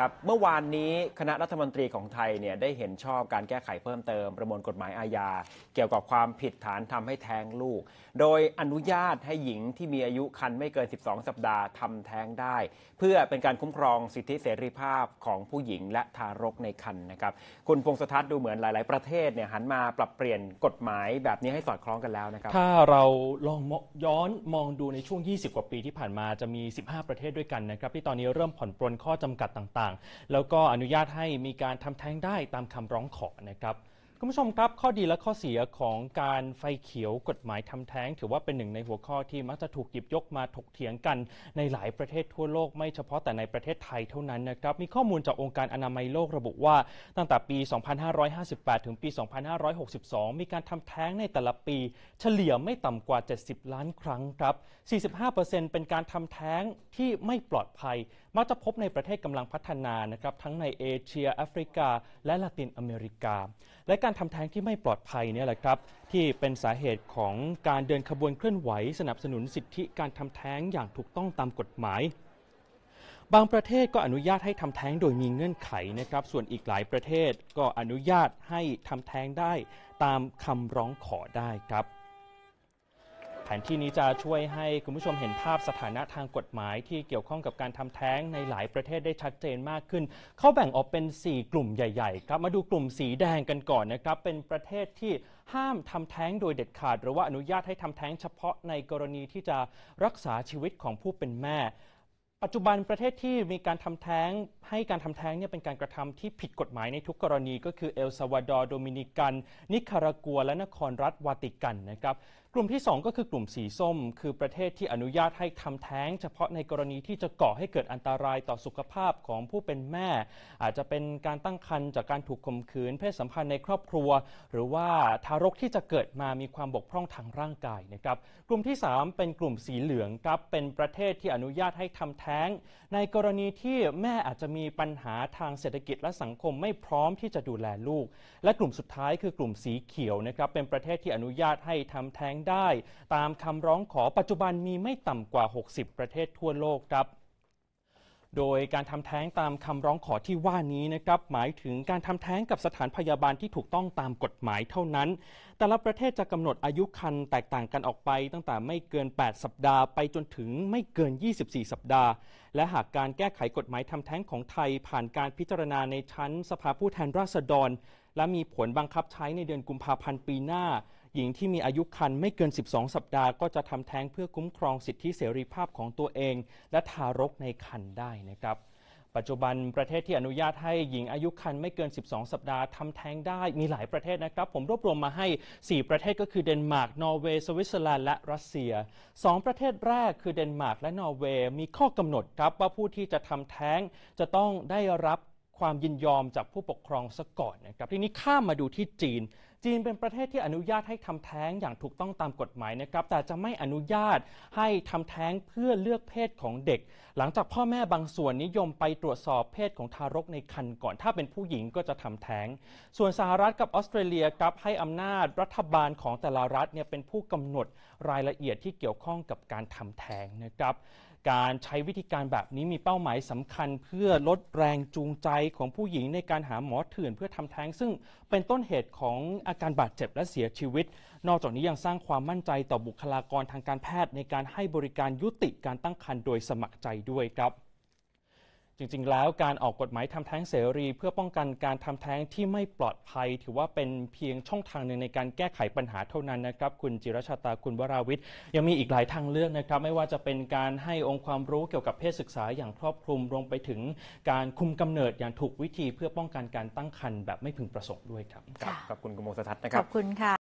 ครับเมื่อวานนี้คณะรัฐมนตรีของไทยเนี่ยได้เห็นชอบการแก้ไขเพิ่มเติมประมวลกฎหมายอาญา เกี่ยวกับความผิดฐานทำให้แท้งลูก โดยอนุญาตให้หญิงที่มีอายุคันไม่เกิน 12 สัปดาห์ทำแท้งได้ เพื่อเป็นการคุ้มครองสิทธิเสรีภาพของผู้หญิงและทารกในครรภ์นะครับคุณพงศธรดูเหมือนหลาย ๆ ประเทศเนี่ยหันมาปรับเปลี่ยนกฎหมายแบบนี้ให้สอดคล้องกันแล้วนะครับถ้าเราลองย้อนมองดูในช่วง 20 กว่าปีที่ผ่านมาจะมี 15 ประเทศด้วยกันนะครับที่ตอนนี้เริ่มผ่อนปรนข้อจำกัดต่างางๆแล้วก็อนุญาตให้มีการทำแท้งได้ตามคำร้องขอนะครับคุณผู้ชมครับข้อดีและข้อเสียของการไฟเขียวกฎหมายทำแท้ง ถือว่าเป็นหนึ่งในหัวข้อที่มักจะถูกหยิบยกมาถกเถียงกัน ในหลายประเทศทั่วโลกไม่เฉพาะแต่ในประเทศไทยเท่านั้นนะครับมีข้อมูลจากองค์การอนามัยโลกระบุว่าตั้งแต่ปี 2558 ถึงปี 2562 มีการทำแท้งในแต่ละปีเฉลี่ยไม่ต่ำกว่า 70 ล้านครั้งครับ 45%เป็นการทำแท้งที่ไม่ปลอดภัย มักจะพบในประเทศกำลังพัฒนานะครับทั้งในเอเชียแอฟริกา และละตินอเมริกาและการทำแท้งที่ไม่ปลอดภัยเนี่ยแหละครับ ที่เป็นสาเหตุของการเดินขบวนเคลื่อนไหวสนับสนุนสิทธิการทำแท้งอย่างถูกต้องตามกฎหมาย บางประเทศก็อนุญาตให้ทำแท้งโดยมีเงื่อนไขนะครับ ส่วนอีกหลายประเทศก็อนุญาตให้ทำแท้งได้ตามคำร้องขอได้ครับแผนที่นี้จะช่วยให้คุณผู้ชมเห็นภาพสถานะทางกฎหมายที่เกี่ยวข้องกับการทำแท้งในหลายประเทศได้ชัดเจนมากขึ้น เขาแบ่งออกเป็น 4 กลุ่มใหญ่ๆ ครับ มาดูกลุ่มสีแดงกันก่อนนะครับ เป็นประเทศที่ห้ามทำแท้งโดยเด็ดขาดหรือว่าอนุญาตให้ทำแท้งเฉพาะในกรณีที่จะรักษาชีวิตของผู้เป็นแม่ปัจจุบันประเทศที่มีการทำแท้งให้การทำแท้งเนี่ยเป็นการกระทำที่ผิดกฎหมายในทุกกรณี ก็คือเอลซาวาดอร์โดมินิกัน นิคารากัว และนครรัฐวาติกันนะครับกลุ่มที่ 2 ก็คือกลุ่มสีส้ม คือประเทศที่อนุญาตให้ทำแท้งเฉพาะในกรณีที่จะก่อให้เกิดอันตรายต่อสุขภาพของผู้เป็นแม่ อาจจะเป็นการตั้งครรภ์จากการถูกข่มขืนเพศสัมพันธ์ในครอบครัว หรือว่าทารกที่จะเกิดมามีความบกพร่องทางร่างกายนะครับกลุ่มที่ 3 เป็นกลุ่มสีเหลืองครับเป็นประเทศที่อนุญาตให้ทำแท้งท้งในกรณีที่แม่อาจจะมีปัญหาทางเศรษฐกิจและสังคมไม่พร้อมที่จะดูแลลูก และกลุ่มสุดท้ายคือกลุ่มสีเขียวนะครับเป็นประเทศที่อนุญาตให้ทำแท้งได้ ตามคำร้องขอปัจจุบันมีไม่ต่ำกว่า 60 ประเทศทั่วโลกครับโดยการทำแท้งตามคำร้องขอที่ว่านี้นะครับหมายถึงการทำแท้งกับสถานพยาบาลที่ถูกต้องตามกฎหมายเท่านั้น แต่ละประเทศจะกำหนดอายุคันแตกต่างกันออกไป ตั้งแต่ไม่เกิน 8 สัปดาห์ไปจนถึงไม่เกิน 24 สัปดาห์ และหากการแก้ไขกฎหมายทำแท้งของไทยผ่านการพิจารณาในชั้น สภาผู้แทนราษฎร และมีผลบังคับใช้ในเดือนกุมภาพันธ์ปีหน้าหญิงที่มีอายุครรภ์ไม่เกิน 12 สัปดาห์ก็จะทำแท้งเพื่อคุ้มครองสิทธิเสรีภาพของตัวเอง และทารกในครรภ์ได้นะครับ ปัจจุบันประเทศที่อนุญาตให้หญิงอายุครรภ์ไม่เกิน 12 สัปดาห์ทำแท้งได้ มีหลายประเทศนะครับ ผมรวบรวมมาให้ 4 ประเทศก็คือเดนมาร์กนอร์เวย์ สวิตเซอร์แลนด์และรัสเซีย 2 ประเทศแรกคือเดนมาร์กและนอร์เวย์ มีข้อกำหนดครับว่าผู้ที่จะทำแท้งจะต้องได้รับความยินยอมจากผู้ปกครองซะก่อนนะครับ ทีนี้ข้ามมาดูที่จีนจีนเป็นประเทศที่อนุญาตให้ทำแท้งอย่างถูกต้องตามกฎหมายนะครับแต่จะไม่อนุญาตให้ทำแท้งเพื่อเลือกเพศของเด็ก หลังจากพ่อแม่บางส่วนนิยมไปตรวจสอบเพศของทารกในครรภ์ก่อน ถ้าเป็นผู้หญิงก็จะทำแท้งส่วนสหรัฐกับออสเตรเลียครับให้อำนาจรัฐบาลของแต่ละรัฐเนี่ยเป็นผู้กำหนดรายละเอียดที่เกี่ยวข้องกับการทำแท้งนะครับการใช้วิธีการแบบนี้มีเป้าหมายสำคัญเพื่อลดแรงจูงใจของผู้หญิงในการหาหมอเถื่อนเพื่อทำแท้ง ซึ่งเป็นต้นเหตุของอาาการบาดเจ็บและเสียชีวิต นอกจากนี้ยังสร้างความมั่นใจต่อบุคลากรทางการแพทย์ ในการให้บริการยุติการตั้งครรภ์โดยสมัครใจด้วยครับจริงๆแล้วการออกกฎหมายทำแท้งเสรี เพื่อป้องกันการทำแท้งที่ไม่ปลอดภัยถือว่าเป็นเพียงช่องทางหนึ่งในการแก้ไขปัญหาเท่านั้นนะครับ คุณจิรชาตาคุณวราวิทย์ ยังมีอีกหลายทางเลือกนะครับ ไม่ว่าจะเป็นการให้องค์ความรู้เกี่ยวกับเพศศึกษา อย่างครอบคลุมรวมไปถึงการคุมกำเนิดอย่างถูกวิธีเพื่อป้องกันการตั้งครรภ์แบบไม่พึงประสงค์ด้วยครับขอบคุณคุณมงสัศ์นะครับขอบคุณค่ะ